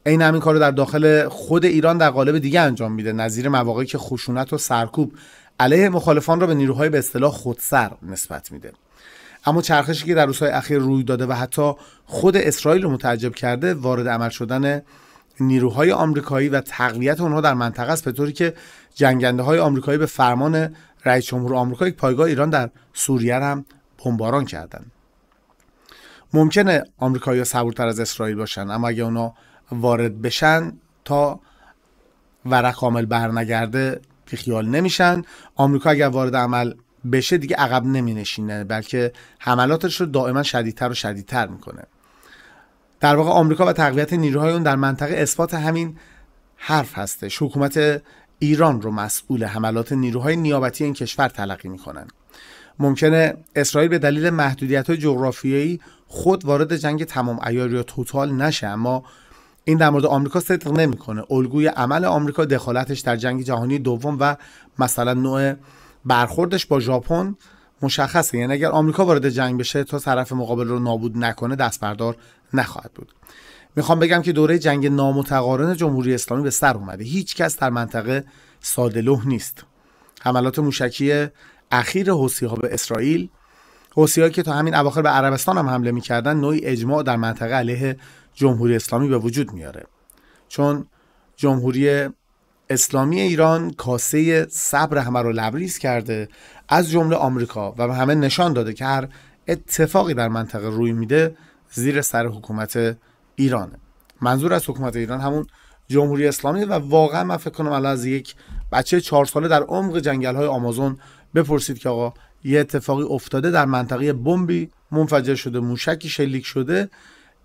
این همین کار رو در داخل خود ایران در قالب دیگه انجام میده نظیر مواقعی که خشونت و سرکوب علیه مخالفان را به نیروهای به اصطلاح خودسر نسبت میده اما چرخشی که در روزهای اخیر روی داده و حتی خود اسرائیل رو متعجب کرده وارد عمل شدن نیروهای آمریکایی و تقویت اونها در منطقه است به طوری که جنگنده های آمریکایی به فرمان رئیس جمهور آمریکا یک پایگاه ایران در سوریه هم بمباران کردند ممکنه آمریکایی‌ها صبورتر از اسرائیل باشن اما اگه اونا وارد بشن تا ورق کامل برنگرده که خیال نمیشن آمریکا اگر وارد عمل بشه دیگه عقب نمینشینه بلکه حملاتش رو دائما شدیدتر و شدیدتر میکنه در واقع آمریکا و تقویت نیروهای اون در منطقه اثبات همین حرف هسته حکومت ایران رو مسئول حملات نیروهای نیابتی این کشور تلقی میکنن ممکنه اسرائیل به دلیل محدودیت جغرافیایی خود وارد جنگ تمام ایار یا توتال نشه اما این در مورد آمریکا صدق نمیکنه الگوی عمل آمریکا دخالتش در جنگ جهانی دوم و مثلا نوع برخوردش با ژاپن مشخصه یعنی اگر آمریکا وارد جنگ بشه تا طرف مقابل رو نابود نکنه دست بردار نخواهد بود میخوام بگم که دوره جنگ نامتقارن جمهوری اسلامی به سر اومده هیچ کس در منطقه سادلوه نیست حملات موشکی اخیر حسی ها به اسرائیل حسی که تا همین اواخر به عربستان هم حمله میکردن نوعی اجماع در منطقه علیه جمهوری اسلامی به وجود میاره چون جمهوری اسلامی ایران کاسه صبر همه رو لبریز کرده از جمله آمریکا و به همه نشان داده که هر اتفاقی در منطقه روی میده زیر سر حکومت ایرانه منظور از حکومت ایران همون جمهوری اسلامی و واقعا من فکر کنم الان از یک بچه چهار ساله در عمق جنگل های آمازون بپرسید که آقا یه اتفاقی افتاده در منطقه بمبی منفجر شده موشکی شلیک شده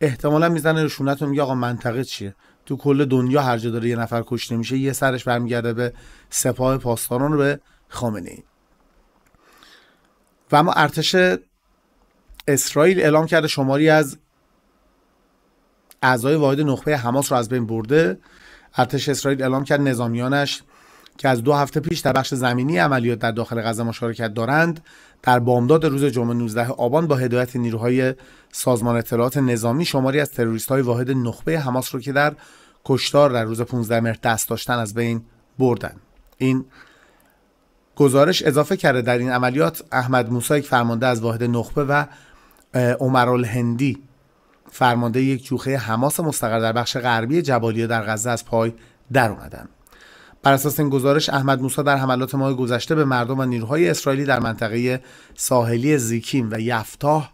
احتمالا میزنه رشونت رو میگه آقا منطقه چیه تو کل دنیا هر جا داره یه نفر کشته میشه یه سرش برمیگرده به سپاه پاسداران به خامنه و اما ارتش اسرائیل اعلام کرده شماری از اعضای واحد نخبه حماس را از بین برده ارتش اسرائیل اعلام کرد نظامیانش که از دو هفته پیش در بخش زمینی عملیات در داخل غزه مشارکت دارند در بامداد روز جمعه 19 آبان با هدایت نیروهای سازمان اطلاعات نظامی شماری از تروریست های واحد نخبه حماس رو که در کشتار در روز 15 مهر دست داشتن از بین بردن این گزارش اضافه کرده در این عملیات احمد موسی فرمانده از واحد نخبه و عمرالهندی فرمانده یک جوخه حماس مستقر در بخش غربی جبالیه در غزه از پای در اومدن بر اساس این گزارش احمد موسا در حملات ماه گذشته به مردم و نیروهای اسرائیلی در منطقه ساحلی زیکیم و یفتاه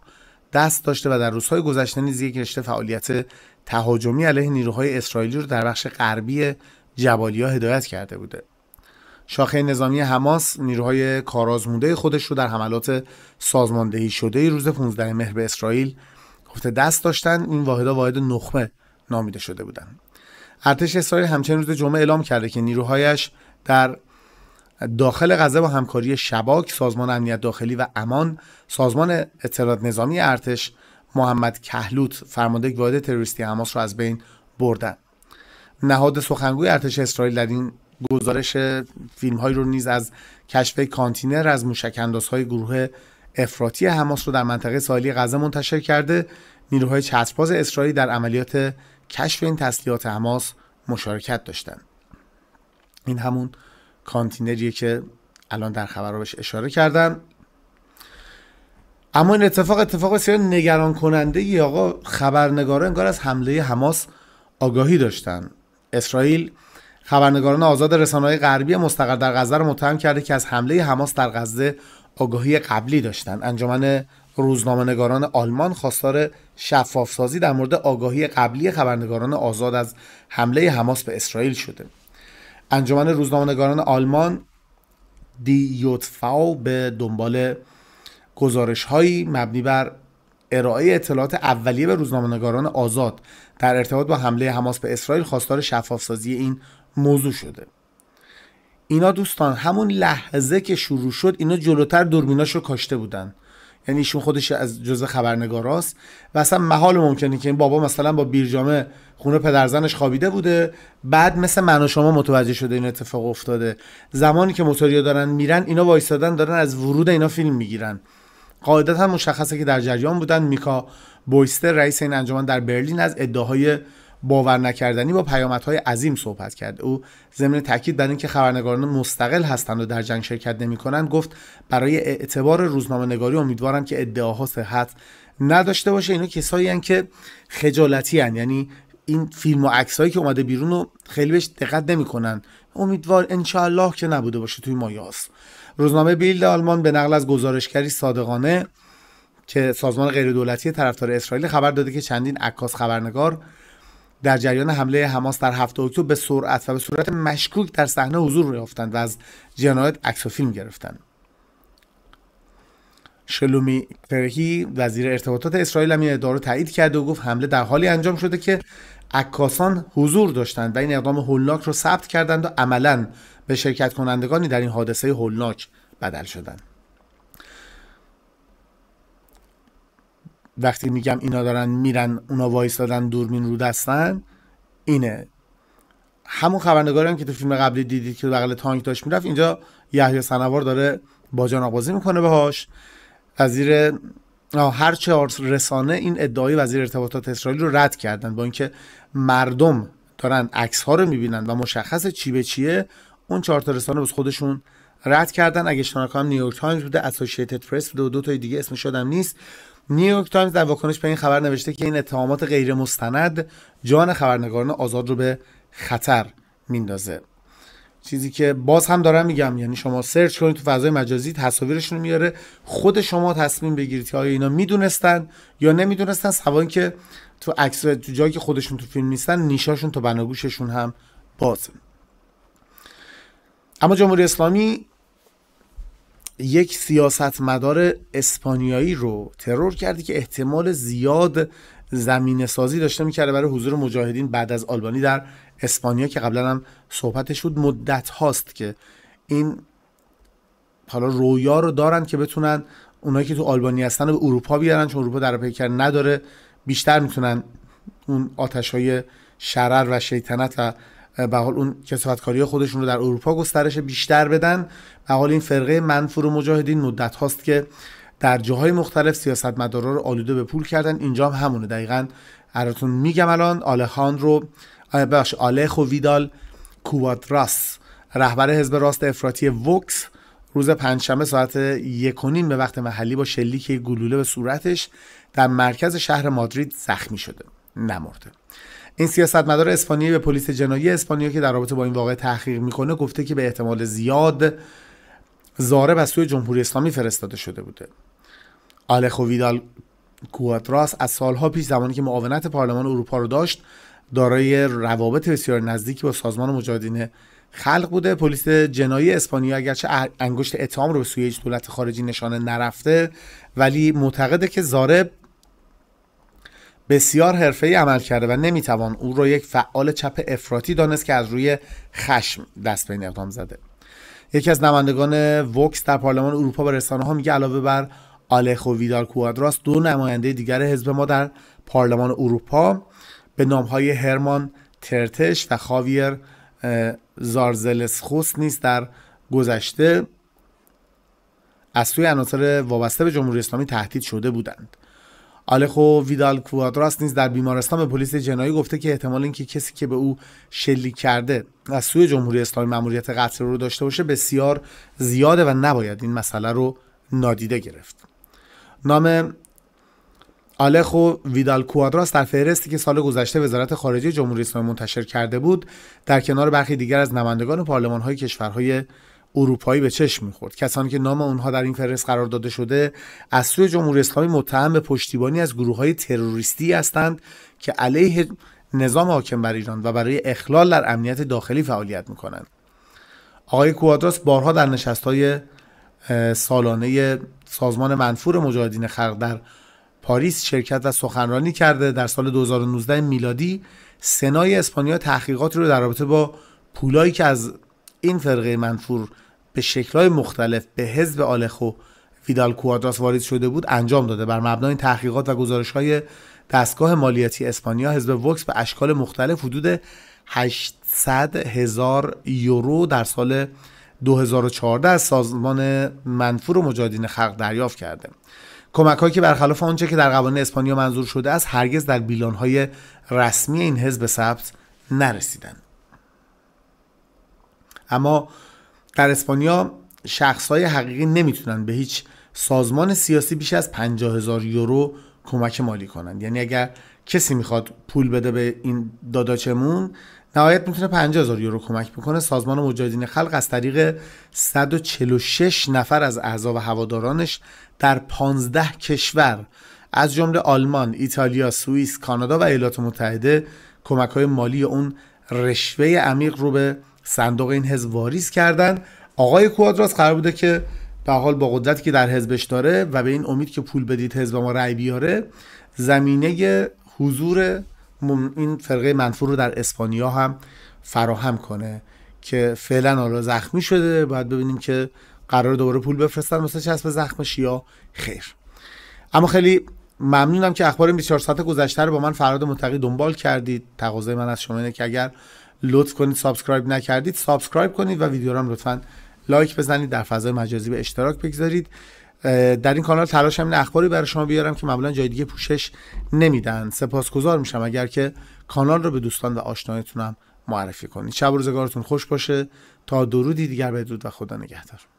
دست داشته و در روزهای گذشته نیز یک رشته فعالیت تهاجمی علیه نیروهای اسرائیلی رو در بخش غربی جبالیا هدایت کرده بوده شاخه نظامی حماس نیروهای کارآزموده خودش رو در حملات سازماندهی شده روز 15 مهر به اسرائیل سکوت دست داشتن این واحدها واحد نخبه نامیده شده بودند ارتش اسرائیل همچنین روز جمعه اعلام کرده که نیروهایش در داخل غزه با همکاری شباک، سازمان امنیت داخلی و امان، سازمان اطلاعات نظامی ارتش محمد کهلوت فرمانده واحد تروریستی حماس را از بین بردن. نهاد سخنگوی ارتش اسرائیل در این گزارش فیلم هایی رو نیز از کشف کانتینر از موشک های گروه افراطی حماس رو در منطقه ساحلی غزه منتشر کرده نیروهای چسباز اسرائیل در عملیات کشف این تسلیحات حماس مشارکت داشتند این همون کانتینریه که الان در خبر بهش اشاره کردم اما این اتفاق اتفاق بسیار نگران کننده ای آقا خبرنگاران انگار از حمله حماس آگاهی داشتن اسرائیل خبرنگاران آزاد رسانه‌های غربی مستقر در غزه را متهم کرده که از حمله حماس در غزه آگاهی قبلی داشتند انجمن روزنامهنگاران آلمان خواستار شفافسازی در مورد آگاهی قبلی خبرنگاران آزاد از حمله حماس به اسرائیل شده انجمن روزنامهنگاران آلمان دی یوتفاو به دنبال گزارش مبنی بر ارائه اطلاعات اولیه به روزنامهنگاران آزاد در ارتباط با حمله حماس به اسرائیل خواستار شفافسازی این موضوع شده اینا دوستان همون لحظه که شروع شد اینا جلوتر دوربیناش رو کاشته بودن یعنی ایشون خودش از جزء خبرنگاراست و اصلا محال ممکنه که این بابا مثلا با بیرجامه خونه پدرزنش خوابیده بوده بعد مثل من و شما متوجه شده این اتفاق افتاده زمانی که موتوریا دارن میرن اینا وایستادن دارن از ورود اینا فیلم میگیرن قاعدتا مشخصه که در جریان بودن میکا بویستر رئیس این انجمن در برلین از ادعاهای باور نکردنی با پیامدهای عظیم صحبت کرد او ضمن تاکید بر اینکه خبرنگاران مستقل هستند و در جنگ شرکت نمیکنند گفت برای اعتبار روزنامه نگاری امیدوارم که ادعاها صحت نداشته باشه اینا کسایی که خجالتی یعنی این فیلم و عکسایی که اومده بیرون رو خیلی بهش دقت نمیکنن امیدوار انشاالله که نبوده باشه توی مایاس روزنامه بیلد آلمان به نقل از گزارشگری صادقانه که سازمان دولتی طرفدار اسرائیل خبر داده که چندین عکاس خبرنگار در جریان حمله حماس در 7 اکتبر به سرعت و به صورت مشکوک در صحنه حضور یافتند و از جنایت عکس و فیلم گرفتند شلومی فرهی وزیر ارتباطات اسرائیل هم این ادعا رو تایید کرد و گفت حمله در حالی انجام شده که عکاسان حضور داشتند و این اقدام هولناک رو ثبت کردند و عملا به شرکت کنندگانی در این حادثه هولناک بدل شدند وقتی میگم اینا دارن میرن اونا وایستادن دورمین رو دستن اینه همون خبرنگاری هم که تو فیلم قبلی دیدید که بغل تانک داشت میرفت اینجا یحیی سنوار داره با جان آبازی میکنه بهاش وزیر هر چه رسانه این ادعای وزیر ارتباطات اسرائیل رو رد کردن با اینکه مردم دارن عکس ها رو میبینن و مشخص چی به چیه اون چهار تا رسانه بس خودشون رد کردن اگه اشتباه نیویورک تایمز بوده اسوسییتد پرس بوده و دو تا دیگه اسمش یادم نیست نیویورک تایمز در واکنش به این خبر نوشته که این اتهامات غیر مستند جان خبرنگاران آزاد رو به خطر میندازه چیزی که باز هم دارم میگم یعنی شما سرچ کنید تو فضای مجازی تصاویرشون میاره خود شما تصمیم بگیرید که آیا اینا میدونستن یا نمیدونستن سوالی که تو عکس تو جایی که خودشون تو فیلم نیستن نیشاشون تو بناگوششون هم بازه اما جمهوری اسلامی یک سیاستمدار اسپانیایی رو ترور کردی که احتمال زیاد زمین سازی داشته میکرده برای حضور مجاهدین بعد از آلبانی در اسپانیا که قبلا هم صحبتش شد مدت هاست که این حالا رویا رو دارن که بتونن اونایی که تو آلبانی هستن رو به اروپا بیارن چون اروپا در پیکر نداره بیشتر میتونن اون آتش های شرر و شیطنت و به حال اون کاری خودشون رو در اروپا گسترش بیشتر بدن به حال این فرقه منفور و مجاهدین مدت هاست که در جاهای مختلف مدارا رو آلوده به پول کردن اینجا هم همونه دقیقا عراتون میگم الان رو بخش آلخ و ویدال کوادراس رهبر حزب راست افراطی وکس روز پنجشنبه ساعت یکونین به وقت محلی با شلیک گلوله به صورتش در مرکز شهر مادرید زخمی شده نمرده این سیاستمدار اسپانیایی به پلیس جنایی اسپانیا که در رابطه با این واقع تحقیق میکنه گفته که به احتمال زیاد زارب از سوی جمهوری اسلامی فرستاده شده بوده آلخو ویدال کواتراس از سالها پیش زمانی که معاونت پارلمان اروپا رو داشت دارای روابط بسیار نزدیکی با سازمان مجاهدین خلق بوده پلیس جنایی اسپانیا اگرچه انگشت اتهام رو به سوی هیچ دولت خارجی نشانه نرفته ولی معتقده که زارب بسیار حرفه‌ای عمل کرده و نمیتوان او را یک فعال چپ افراطی دانست که از روی خشم دست به این اقدام زده یکی از نمایندگان وکس در پارلمان اروپا به رسانه ها میگه علاوه بر و ویدال کوادراس دو نماینده دیگر حزب ما در پارلمان اروپا به های هرمان ترتش و خاویر زارزلسخوس نیز در گذشته از سوی عناصر وابسته به جمهوری اسلامی تهدید شده بودند آلخو ویدال کوادراس نیز در بیمارستان به پلیس جنایی گفته که احتمال اینکه کسی که به او شلیک کرده از سوی جمهوری اسلامی مأموریت قتل رو داشته باشه بسیار زیاده و نباید این مسئله رو نادیده گرفت نام آلخو ویدال کوادراس در فهرستی که سال گذشته وزارت خارجه جمهوری اسلامی منتشر کرده بود در کنار برخی دیگر از نمایندگان پارلمان های کشورهای اروپایی به چشم میخورد کسانی که نام اونها در این فرست قرار داده شده از سوی جمهوری اسلامی متهم به پشتیبانی از گروه های تروریستی هستند که علیه نظام حاکم بر ایران و برای اخلال در امنیت داخلی فعالیت میکنند آقای کوادراس بارها در های سالانه سازمان منفور مجاهدین خلق در پاریس شرکت و سخنرانی کرده در سال 2019 میلادی سنای اسپانیا تحقیقات رو در رابطه با پولایی که از این فرقه منفور به شکلهای مختلف به حزب آلخو ویدال کوادراس وارد شده بود انجام داده بر مبنای تحقیقات و گزارش های دستگاه مالیاتی اسپانیا حزب وکس به اشکال مختلف حدود 800 هزار یورو در سال 2014 از سازمان منفور و مجاهدین خلق دریافت کرده کمک که برخلاف آنچه که در قوانین اسپانیا منظور شده است هرگز در بیلان های رسمی این حزب ثبت نرسیدند اما در اسپانیا شخصهای حقیقی نمیتونن به هیچ سازمان سیاسی بیش از 50 هزار یورو کمک مالی کنند یعنی اگر کسی میخواد پول بده به این داداچمون نهایت میتونه 50 هزار یورو کمک بکنه سازمان مجاهدین خلق از طریق 146 نفر از اعضا و هوادارانش در 15 کشور از جمله آلمان، ایتالیا، سوئیس، کانادا و ایالات متحده کمک های مالی اون رشوه عمیق رو به صندوق این حزب واریز کردن آقای کوادراس قرار بوده که به حال با قدرتی که در حزبش داره و به این امید که پول بدید حزب ما رأی بیاره زمینه حضور این فرقه منفور رو در اسپانیا هم فراهم کنه که فعلا حالا زخمی شده باید ببینیم که قرار دوباره پول بفرستن مثل چسب زخمش یا خیر اما خیلی ممنونم که اخبار 24 ساعت گذشته رو با من فراد متقی دنبال کردید تقاضای من از شما اینه که اگر لطف کنید سابسکرایب نکردید سابسکرایب کنید و ویدیو رو هم لطفا لایک بزنید در فضای مجازی به اشتراک بگذارید در این کانال تلاش همین اخباری برای شما بیارم که معمولا جای دیگه پوشش نمیدن سپاسگزار میشم اگر که کانال رو به دوستان و آشنایتونم معرفی کنید شب روزگارتون خوش باشه تا درودی دیگر بدرود و خدا نگهدار